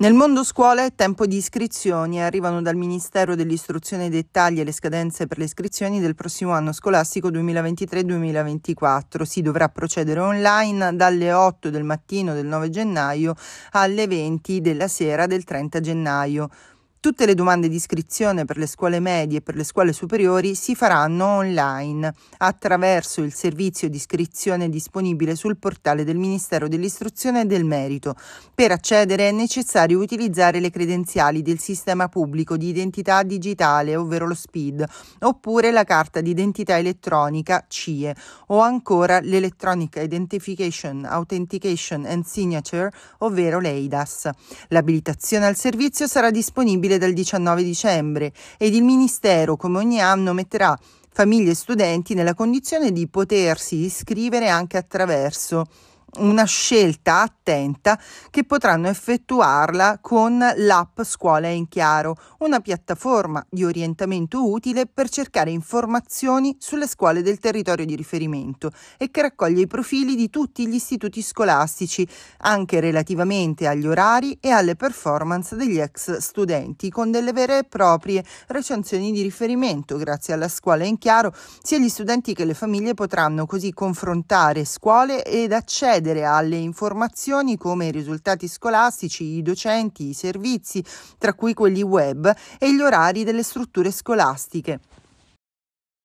Nel mondo scuola è tempo di iscrizioni. Arrivano dal Ministero dell'Istruzione i dettagli e le scadenze per le iscrizioni del prossimo anno scolastico 2023-2024. Si dovrà procedere online dalle 8 del mattino del 9 gennaio alle 20 della sera del 30 gennaio. Tutte le domande di iscrizione per le scuole medie e per le scuole superiori si faranno online attraverso il servizio di iscrizione disponibile sul portale del Ministero dell'Istruzione e del Merito. Per accedere è necessario utilizzare le credenziali del sistema pubblico di identità digitale, ovvero lo SPID, oppure la carta di identità elettronica CIE o ancora l'Electronic Identification, Authentication and Signature, ovvero l'EIDAS. L'abilitazione al servizio sarà disponibile utile dal 19 dicembre ed il Ministero, come ogni anno, metterà famiglie e studenti nella condizione di potersi iscrivere anche attraverso una scelta attenta che potranno effettuarla con l'app Scuola in Chiaro, una piattaforma di orientamento utile per cercare informazioni sulle scuole del territorio di riferimento e che raccoglie i profili di tutti gli istituti scolastici, anche relativamente agli orari e alle performance degli ex studenti, con delle vere e proprie recensioni di riferimento. Grazie alla Scuola in Chiaro, sia gli studenti che le famiglie potranno così confrontare scuole ed accedere accedere alle informazioni come i risultati scolastici, i docenti, i servizi, tra cui quelli web, e gli orari delle strutture scolastiche.